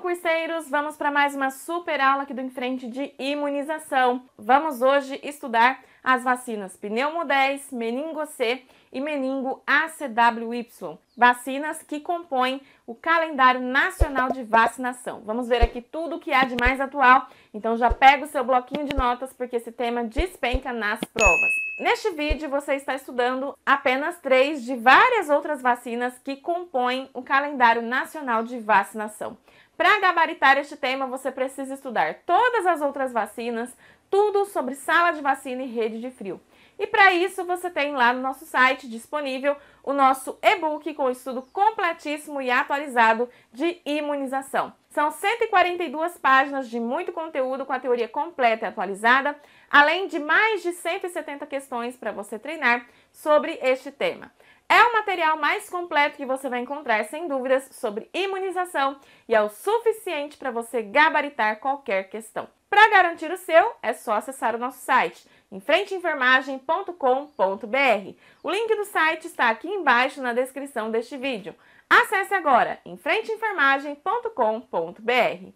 concurseiros, vamos para mais uma super aula aqui do Enfrente de Imunização. Vamos hoje estudar as vacinas pneumo 10, meningo C e meningo ACWY, vacinas que compõem o calendário nacional de vacinação. Vamos ver aqui tudo o que há de mais atual, então já pega o seu bloquinho de notas porque esse tema despenca nas provas. Neste vídeo você está estudando apenas três de várias outras vacinas que compõem o calendário nacional de vacinação. Para gabaritar este tema, você precisa estudar todas as outras vacinas, tudo sobre sala de vacina e rede de frio. E para isso você tem lá no nosso site disponível o nosso e-book com estudo completíssimo e atualizado de imunização. São 142 páginas de muito conteúdo com a teoria completa e atualizada, além de mais de 170 questões para você treinar sobre este tema. É o material mais completo que você vai encontrar, sem dúvidas, sobre imunização e é o suficiente para você gabaritar qualquer questão. Para garantir o seu, é só acessar o nosso site enfrenteenfermagem.com.br. O link do site está aqui embaixo na descrição deste vídeo. Acesse agora enfrenteenfermagem.com.br.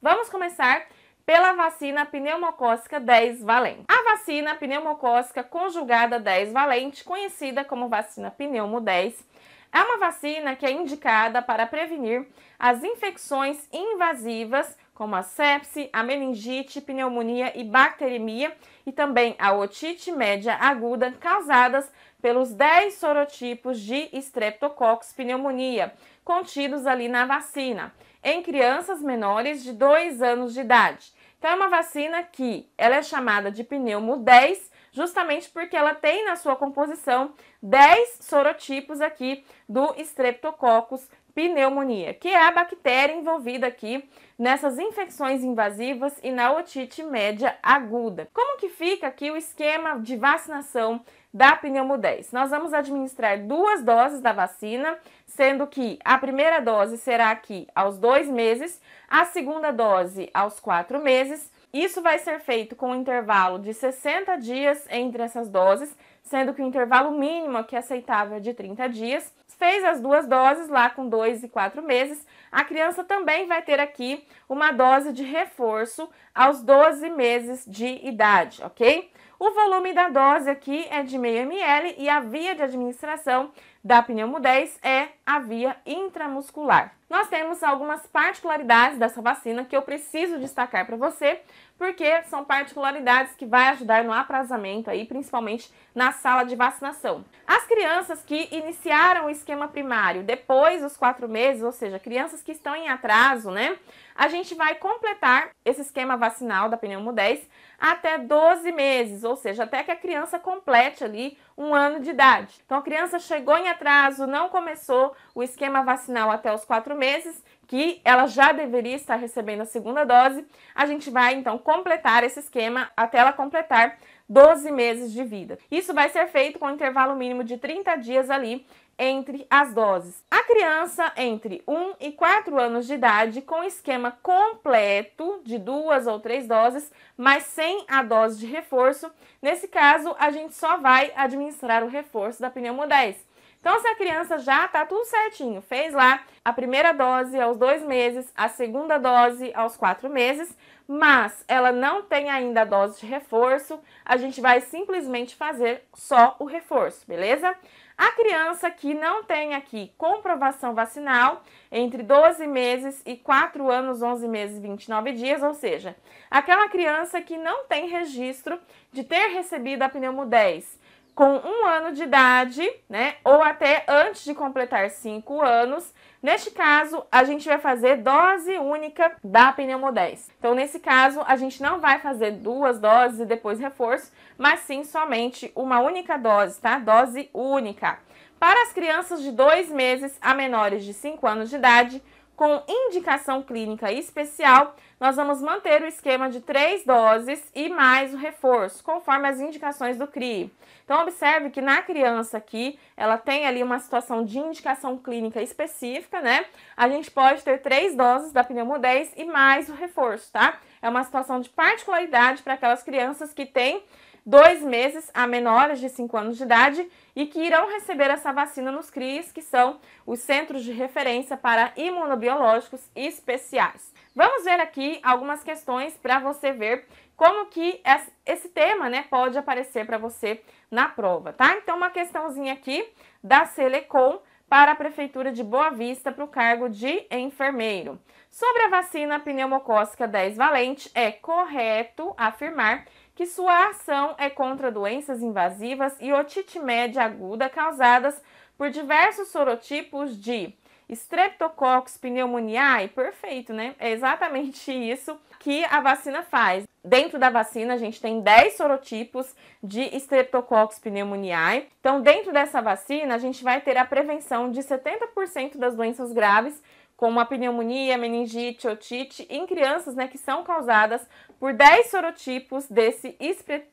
Vamos começar pela vacina pneumocócica 10 valente. A vacina pneumocócica conjugada 10 valente, conhecida como vacina pneumo 10, é uma vacina que é indicada para prevenir as infecções invasivas como a sepse, a meningite, pneumonia e bacteremia e também a otite média aguda causadas pelos 10 sorotipos de Streptococcus pneumonia contidos ali na vacina em crianças menores de 2 anos de idade. Então é uma vacina que ela é chamada de pneumo 10, justamente porque ela tem na sua composição 10 sorotipos aqui do Streptococcus pneumonia, que é a bactéria envolvida aqui nessas infecções invasivas e na otite média aguda. Como que fica aqui o esquema de vacinação da pneumo 10. Nós vamos administrar duas doses da vacina, sendo que a primeira dose será aqui aos dois meses, a segunda dose aos quatro meses. Isso vai ser feito com um intervalo de 60 dias entre essas doses, sendo que o intervalo mínimo aqui aceitável é de 30 dias. Fez as duas doses lá com dois e quatro meses, a criança também vai ter aqui uma dose de reforço aos 12 meses de idade, ok? O volume da dose aqui é de meio ml e a via de administração da pneumo 10 é a via intramuscular nós temos algumas particularidades dessa vacina que eu preciso destacar para você, porque são particularidades que vai ajudar no aprazamento aí, principalmente na sala de vacinação. As crianças que iniciaram o esquema primário depois dos quatro meses, ou seja, crianças que estão em atraso, né? A gente vai completar esse esquema vacinal da pneumo 10 até 12 meses, ou seja, até que a criança complete ali um ano de idade. Então a criança chegou em atraso, não começou o esquema vacinal até os quatro meses, meses que ela já deveria estar recebendo a segunda dose, a gente vai então completar esse esquema até ela completar 12 meses de vida. Isso vai ser feito com um intervalo mínimo de 30 dias ali entre as doses. A criança entre 1 e 4 anos de idade com esquema completo de duas ou três doses, mas sem a dose de reforço, nesse caso a gente só vai administrar o reforço da pneumo 10 então, se a criança já tá tudo certinho, fez lá a primeira dose aos dois meses, a segunda dose aos quatro meses, mas ela não tem ainda a dose de reforço, a gente vai simplesmente fazer só o reforço, beleza? A criança que não tem aqui comprovação vacinal entre 12 meses e 4 anos, 11 meses e 29 dias, ou seja, aquela criança que não tem registro de ter recebido a pneumo 10 com um ano de idade, né? Ou até antes de completar cinco anos. Neste caso, a gente vai fazer dose única da pneumodez. Então, nesse caso, a gente não vai fazer duas doses e depois reforço, mas sim somente uma única dose, tá? Dose única. Para as crianças de dois meses a menores de cinco anos de idade, com indicação clínica especial, nós vamos manter o esquema de três doses e mais o reforço, conforme as indicações do CRI. Então, observe que na criança aqui, ela tem ali uma situação de indicação clínica específica, né? A gente pode ter três doses da pneumo e mais o reforço, tá? É uma situação de particularidade para aquelas crianças que têm dois meses a menores de 5 anos de idade e que irão receber essa vacina nos CRIs, que são os Centros de Referência para Imunobiológicos Especiais. Vamos ver aqui algumas questões para você ver como que esse tema, né, pode aparecer para você na prova, tá? Então, uma questãozinha aqui da Selecom para a Prefeitura de Boa Vista para o cargo de enfermeiro. Sobre a vacina pneumocócica 10 valente, é correto afirmar que sua ação é contra doenças invasivas e otite média aguda causadas por diversos sorotipos de Streptococcus pneumoniae, perfeito, né? É exatamente isso que a vacina faz. Dentro da vacina, a gente tem 10 sorotipos de Streptococcus pneumoniae. Então, dentro dessa vacina, a gente vai ter a prevenção de 70% das doenças graves como a pneumonia, meningite, otite, em crianças né, que são causadas por 10 sorotipos desse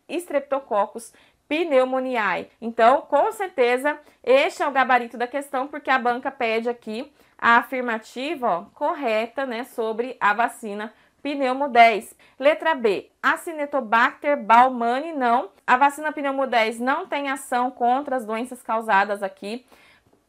estreptococcus pneumoniae. Então, com certeza, este é o gabarito da questão, porque a banca pede aqui a afirmativa ó, correta né, sobre a vacina pneumo 10. Letra B, Acinetobacter baumani não. A vacina pneumo 10 não tem ação contra as doenças causadas aqui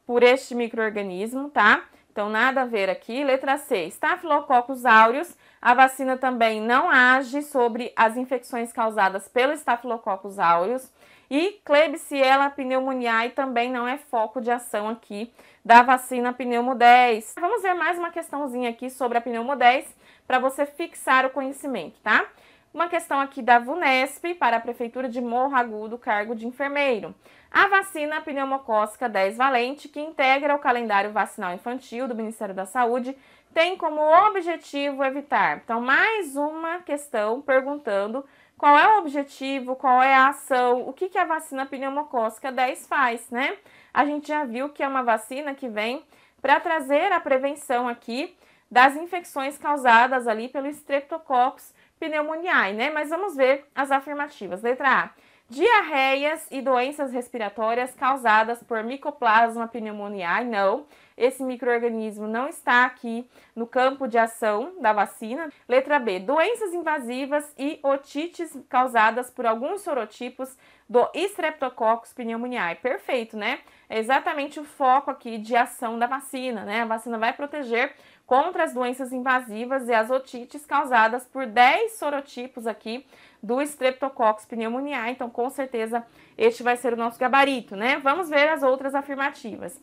por este microorganismo, tá? Então, nada a ver aqui. Letra C, Staphylococcus aureus, A vacina também não age sobre as infecções causadas pelo Staphylococcus aureus E Klebsiella pneumoniae também não é foco de ação aqui da vacina pneumo 10. Vamos ver mais uma questãozinha aqui sobre a pneumo 10 para você fixar o conhecimento, tá? Uma questão aqui da VUNESP para a Prefeitura de Morro Agudo, cargo de enfermeiro. A vacina pneumocócica 10 valente, que integra o calendário vacinal infantil do Ministério da Saúde, tem como objetivo evitar. Então, mais uma questão perguntando qual é o objetivo, qual é a ação, o que, que a vacina pneumocócica 10 faz, né? A gente já viu que é uma vacina que vem para trazer a prevenção aqui das infecções causadas ali pelo Streptococcus pneumoniae, né? Mas vamos ver as afirmativas. Letra A. Diarreias e doenças respiratórias causadas por Mycoplasma pneumoniae, não. Esse microorganismo não está aqui no campo de ação da vacina. Letra B. Doenças invasivas e otites causadas por alguns sorotipos do Streptococcus pneumoniae. Perfeito, né? É exatamente o foco aqui de ação da vacina, né? A vacina vai proteger contra as doenças invasivas e as otites causadas por 10 sorotipos aqui do Streptococcus pneumoniae. Então, com certeza, este vai ser o nosso gabarito, né? Vamos ver as outras afirmativas.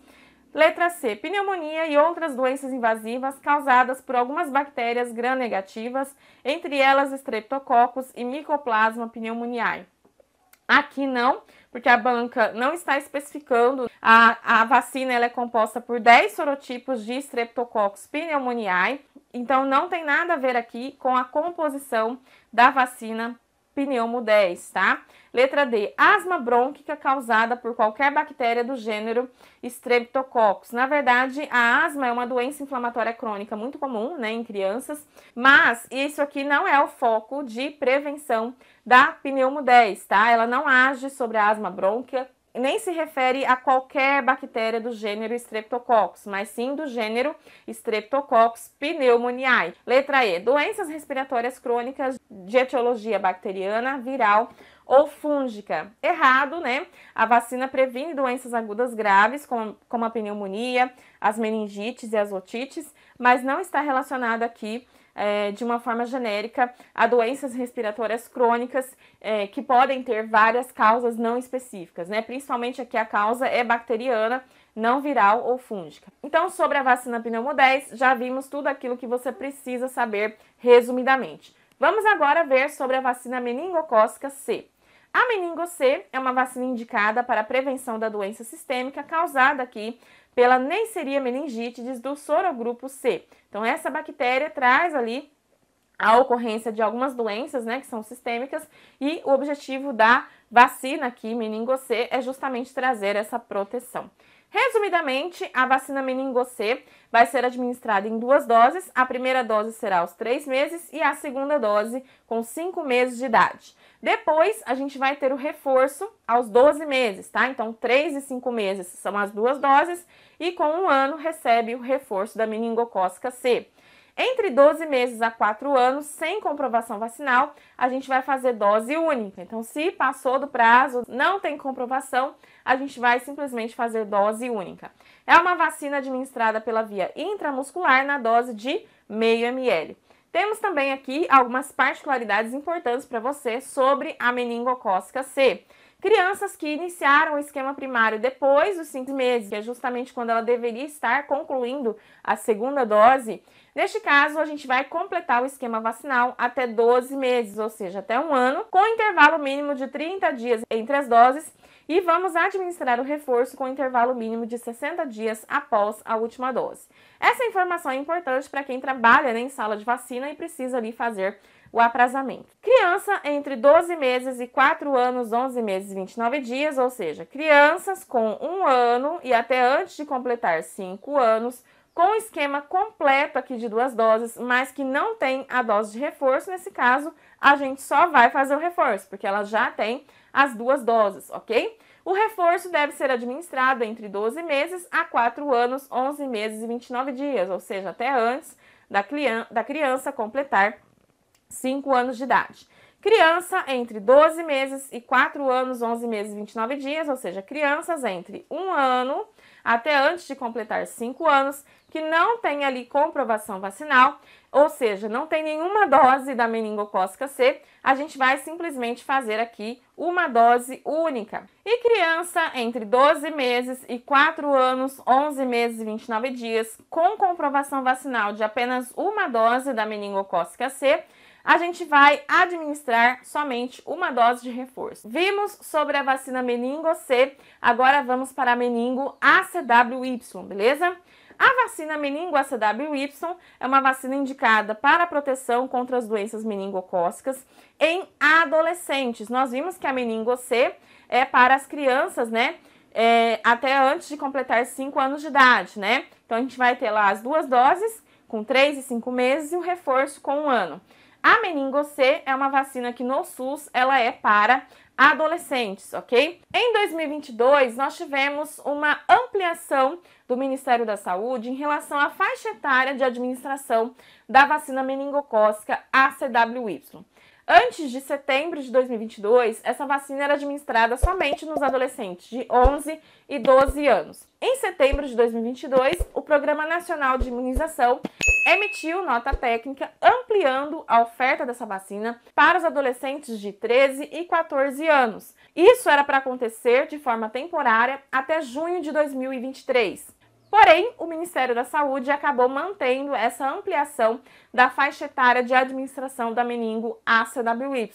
Letra C, pneumonia e outras doenças invasivas causadas por algumas bactérias gram-negativas, entre elas Streptococcus e Mycoplasma pneumoniae. Aqui não, porque a banca não está especificando. A, a vacina ela é composta por 10 sorotipos de Streptococcus pneumoniae, então não tem nada a ver aqui com a composição da vacina Pneumo 10, tá? Letra D, asma brônquica causada por qualquer bactéria do gênero Streptococcus. Na verdade, a asma é uma doença inflamatória crônica muito comum, né, em crianças, mas isso aqui não é o foco de prevenção da Pneumo 10, tá? Ela não age sobre a asma brônquica nem se refere a qualquer bactéria do gênero Streptococcus, mas sim do gênero Streptococcus pneumoniae. Letra E. Doenças respiratórias crônicas de etiologia bacteriana, viral ou fúngica. Errado, né? A vacina previne doenças agudas graves, como, como a pneumonia, as meningites e as otites, mas não está relacionada aqui é, de uma forma genérica a doenças respiratórias crônicas é, que podem ter várias causas não específicas, né? Principalmente aqui a causa é bacteriana, não viral ou fúngica. Então, sobre a vacina 10, já vimos tudo aquilo que você precisa saber resumidamente. Vamos agora ver sobre a vacina meningocócica C. A meningo C é uma vacina indicada para a prevenção da doença sistêmica causada aqui pela Neisseria meningitidis do sorogrupo C. Então, essa bactéria traz ali a ocorrência de algumas doenças, né, que são sistêmicas, e o objetivo da vacina aqui, meningo C, é justamente trazer essa proteção. Resumidamente, a vacina meningocê vai ser administrada em duas doses. A primeira dose será aos três meses e a segunda dose com cinco meses de idade. Depois, a gente vai ter o reforço aos 12 meses, tá? Então, três e cinco meses são as duas doses e com um ano recebe o reforço da meningocócica C. Entre 12 meses a 4 anos, sem comprovação vacinal, a gente vai fazer dose única. Então, se passou do prazo, não tem comprovação, a gente vai simplesmente fazer dose única. É uma vacina administrada pela via intramuscular na dose de meio ml. Temos também aqui algumas particularidades importantes para você sobre a meningocócica C. Crianças que iniciaram o esquema primário depois dos cinco meses, que é justamente quando ela deveria estar concluindo a segunda dose, neste caso a gente vai completar o esquema vacinal até 12 meses, ou seja, até um ano, com intervalo mínimo de 30 dias entre as doses e vamos administrar o reforço com intervalo mínimo de 60 dias após a última dose. Essa informação é importante para quem trabalha né, em sala de vacina e precisa ali fazer o aprazamento. Criança entre 12 meses e 4 anos, 11 meses e 29 dias, ou seja, crianças com 1 ano e até antes de completar 5 anos, com esquema completo aqui de duas doses, mas que não tem a dose de reforço, nesse caso, a gente só vai fazer o reforço, porque ela já tem as duas doses, ok? O reforço deve ser administrado entre 12 meses a 4 anos, 11 meses e 29 dias, ou seja, até antes da, da criança completar 5 anos de idade. Criança entre 12 meses e 4 anos, 11 meses e 29 dias, ou seja, crianças entre 1 ano até antes de completar 5 anos, que não tem ali comprovação vacinal, ou seja, não tem nenhuma dose da meningocócica C, a gente vai simplesmente fazer aqui uma dose única. E criança entre 12 meses e 4 anos, 11 meses e 29 dias, com comprovação vacinal de apenas uma dose da meningocócica C, a gente vai administrar somente uma dose de reforço. Vimos sobre a vacina meningo C, agora vamos para a meningo ACWY, beleza? A vacina meningo-ACWY é uma vacina indicada para proteção contra as doenças meningocócicas em adolescentes. Nós vimos que a meningo C é para as crianças, né? É, até antes de completar 5 anos de idade, né? Então a gente vai ter lá as duas doses com 3 e 5 meses e o reforço com um ano. A meningo C é uma vacina que no SUS ela é para adolescentes, ok? Em 2022, nós tivemos uma ampliação do Ministério da Saúde em relação à faixa etária de administração da vacina meningocócica ACWY. Antes de setembro de 2022, essa vacina era administrada somente nos adolescentes de 11 e 12 anos. Em setembro de 2022, o Programa Nacional de Imunização emitiu nota técnica ampliando a oferta dessa vacina para os adolescentes de 13 e 14 anos. Isso era para acontecer de forma temporária até junho de 2023. Porém, o Ministério da Saúde acabou mantendo essa ampliação da faixa etária de administração da meningo ACWY.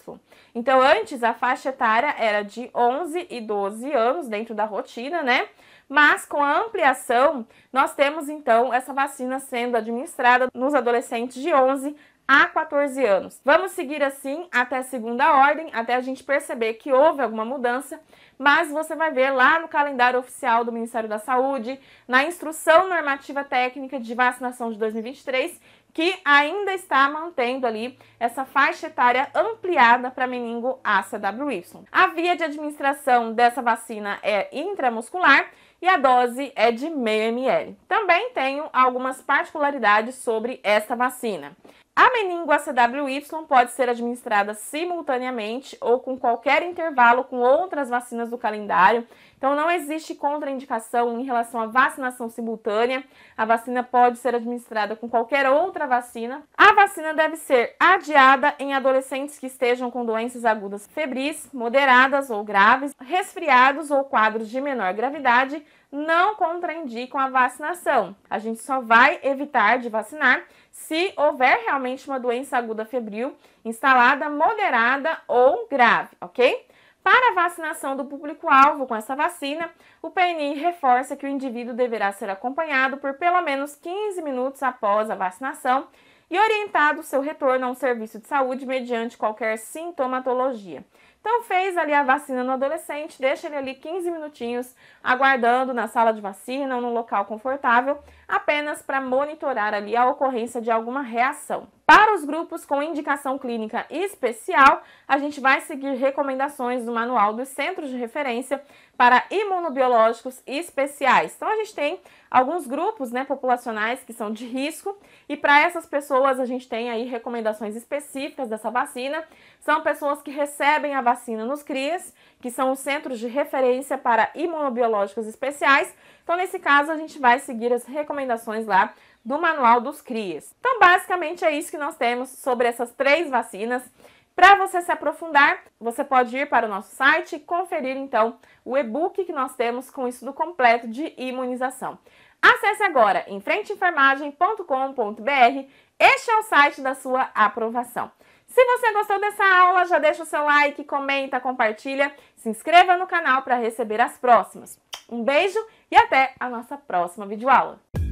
Então, antes a faixa etária era de 11 e 12 anos dentro da rotina, né? Mas com a ampliação, nós temos então essa vacina sendo administrada nos adolescentes de 11 a 14 anos. Vamos seguir assim até a segunda ordem, até a gente perceber que houve alguma mudança, mas você vai ver lá no calendário oficial do Ministério da Saúde, na instrução normativa técnica de vacinação de 2023, que ainda está mantendo ali essa faixa etária ampliada para meningo ACWY. A via de administração dessa vacina é intramuscular e a dose é de meio ml. Também tenho algumas particularidades sobre esta vacina. A meníngua CWY pode ser administrada simultaneamente ou com qualquer intervalo com outras vacinas do calendário. Então, não existe contraindicação em relação à vacinação simultânea. A vacina pode ser administrada com qualquer outra vacina. A vacina deve ser adiada em adolescentes que estejam com doenças agudas febris, moderadas ou graves, resfriados ou quadros de menor gravidade não contraindicam a vacinação. A gente só vai evitar de vacinar se houver realmente uma doença aguda febril instalada, moderada ou grave, ok? Para a vacinação do público-alvo com essa vacina, o PNI reforça que o indivíduo deverá ser acompanhado por pelo menos 15 minutos após a vacinação e orientado seu retorno a um serviço de saúde mediante qualquer sintomatologia. Então fez ali a vacina no adolescente, deixa ele ali 15 minutinhos aguardando na sala de vacina ou num local confortável apenas para monitorar ali a ocorrência de alguma reação. Para os grupos com indicação clínica especial, a gente vai seguir recomendações do manual dos centros de referência para imunobiológicos especiais. Então a gente tem alguns grupos, né, populacionais que são de risco e para essas pessoas a gente tem aí recomendações específicas dessa vacina. São pessoas que recebem a vacina nos CRIAS, que são os centros de referência para imunobiológicos especiais, então, nesse caso, a gente vai seguir as recomendações lá do Manual dos CRIAS. Então, basicamente é isso que nós temos sobre essas três vacinas. Para você se aprofundar, você pode ir para o nosso site e conferir então o e-book que nós temos com o estudo completo de imunização. Acesse agora em frenteenfermagem.com.br. Este é o site da sua aprovação. Se você gostou dessa aula, já deixa o seu like, comenta, compartilha, se inscreva no canal para receber as próximas. Um beijo e até a nossa próxima videoaula.